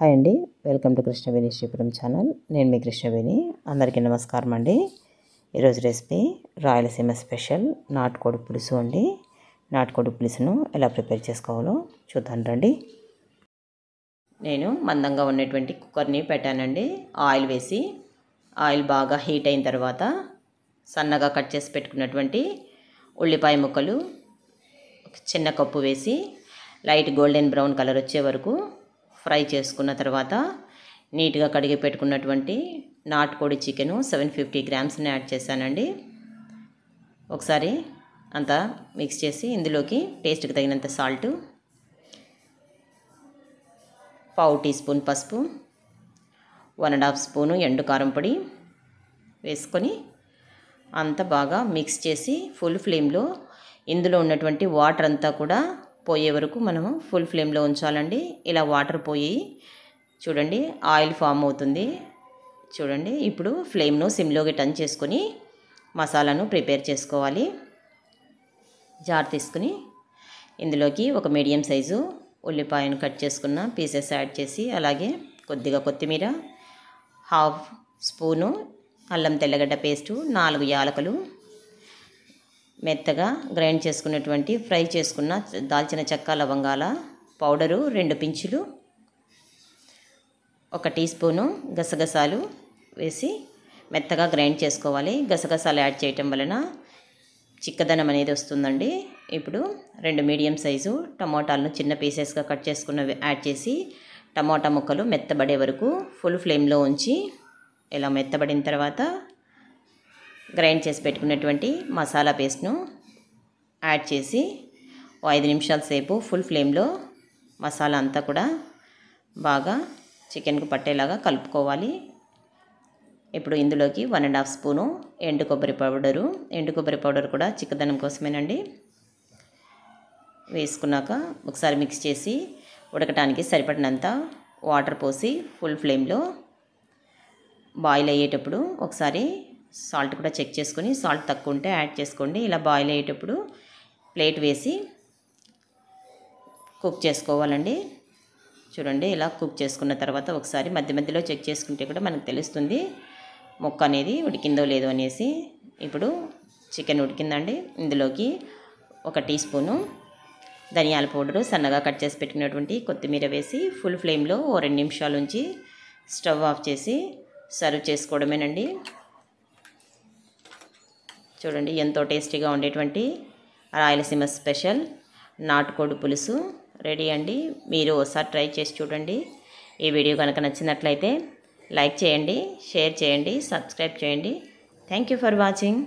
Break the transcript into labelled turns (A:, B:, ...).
A: hi అండి welcome to Krishnaveni Sripuram channel నేను మీ కృష్ణవేణి అందరికీ నమస్కారం అండి ఈరోజు రెసిపీ రాయలసీమ స్పెషల్ నాటుకోడి పులుసు అండి నాటుకోడి పులుసును ఎలా ప్రిపేర్ చేసుకోవాలో చూద్దాను రండి నేను మందంగా ఉన్నటువంటి కుక్కర్ని పెట్టానండి ఆయిల్ వేసి ఆయిల్ బాగా హీట్ అయిన తర్వాత సన్నగా కట్ చేసి పెట్టుకున్నటువంటి ఉల్లిపాయ ముక్కలు చిన్న కప్పు వేసి లైట్ గోల్డెన్ బ్రౌన్ కలర్ వచ్చే వరకు ఫ్రై చేసుకున్న తర్వాత నీట్గా కడిగి పెట్టుకున్నటువంటి నాటుకోడి చికెను సెవెన్ ఫిఫ్టీ గ్రామ్స్ని యాడ్ చేశానండి ఒకసారి అంతా మిక్స్ చేసి ఇందులోకి టేస్ట్కి తగినంత సాల్ట్ పావు టీ స్పూన్ పసుపు వన్ అండ్ హాఫ్ స్పూను ఎండు కారం పొడి వేసుకొని అంత బాగా మిక్స్ చేసి ఫుల్ ఫ్లేమ్లో ఇందులో ఉన్నటువంటి వాటర్ అంతా కూడా పోయే వరకు మనము ఫుల్ ఫ్లేమ్లో ఉంచాలండి ఇలా వాటర్ పోయి చూడండి ఆయిల్ ఫామ్ అవుతుంది చూడండి ఇప్పుడు ఫ్లేమ్ను సిమ్లోకి టర్న్ చేసుకొని మసాలాను ప్రిపేర్ చేసుకోవాలి జార్ తీసుకుని ఇందులోకి ఒక మీడియం సైజు ఉల్లిపాయను కట్ చేసుకున్న పీసెస్ యాడ్ చేసి అలాగే కొద్దిగా కొత్తిమీర హాఫ్ స్పూను అల్లం తెల్లగడ్డ పేస్టు నాలుగు యాలకులు మెత్తగా గ్రైండ్ చేసుకున్నటువంటి ఫ్రై చేసుకున్న దాల్చిన చెక్క లవంగాల పౌడరు రెండు పించులు ఒక టీ స్పూను గసగసాలు వేసి మెత్తగా గ్రైండ్ చేసుకోవాలి గసగసాలు యాడ్ చేయటం వలన చిక్కదనం అనేది వస్తుందండి ఇప్పుడు రెండు మీడియం సైజు టమోటాలను చిన్న పీసెస్గా కట్ చేసుకున్నవి యాడ్ చేసి టమాటా ముక్కలు మెత్తబడే వరకు ఫుల్ ఫ్లేమ్లో ఉంచి ఇలా మెత్తబడిన తర్వాత గ్రైండ్ చేసి పెట్టుకున్నటువంటి మసాలా పేస్ట్ను యాడ్ చేసి ఐదు నిమిషాల సేపు ఫుల్ ఫ్లేమ్లో మసాలా అంతా కూడా బాగా చికెన్కు పట్టేలాగా కలుపుకోవాలి ఇప్పుడు ఇందులోకి వన్ అండ్ హాఫ్ స్పూను ఎండు కొబ్బరి పౌడరు ఎండు కొబ్బరి పౌడర్ కూడా చిక్కదనం కోసమేనండి వేసుకున్నాక ఒకసారి మిక్స్ చేసి ఉడకటానికి సరిపడినంత వాటర్ పోసి ఫుల్ ఫ్లేమ్లో బాయిల్ అయ్యేటప్పుడు ఒకసారి సాల్ట్ కూడా చెక్ చేసుకొని సాల్ట్ తక్కువ ఉంటే యాడ్ చేసుకోండి ఇలా బాయిల్ అయ్యేటప్పుడు ప్లేట్ వేసి కుక్ చేసుకోవాలండి చూడండి ఇలా కుక్ చేసుకున్న తర్వాత ఒకసారి మధ్య మధ్యలో చెక్ చేసుకుంటే కూడా మనకు తెలుస్తుంది మొక్క అనేది ఉడికిందో లేదో అనేసి ఇప్పుడు చికెన్ ఉడికిందండి ఇందులోకి ఒక టీ స్పూను ధనియాల పౌడరు సన్నగా కట్ చేసి పెట్టుకున్నటువంటి కొత్తిమీర వేసి ఫుల్ ఫ్లేమ్లో ఓ రెండు నిమిషాల నుంచి స్టవ్ ఆఫ్ చేసి సర్వ్ చేసుకోవడమేనండి చూడండి ఎంతో టేస్టీగా ఉండేటువంటి రాయలసీమ స్పెషల్ నాటుకోడి పులుసు రెడీ అండి మీరు ఒకసారి ట్రై చేసి చూడండి ఈ వీడియో కనుక నచ్చినట్లయితే లైక్ చేయండి షేర్ చేయండి సబ్స్క్రైబ్ చేయండి థ్యాంక్ ఫర్ వాచింగ్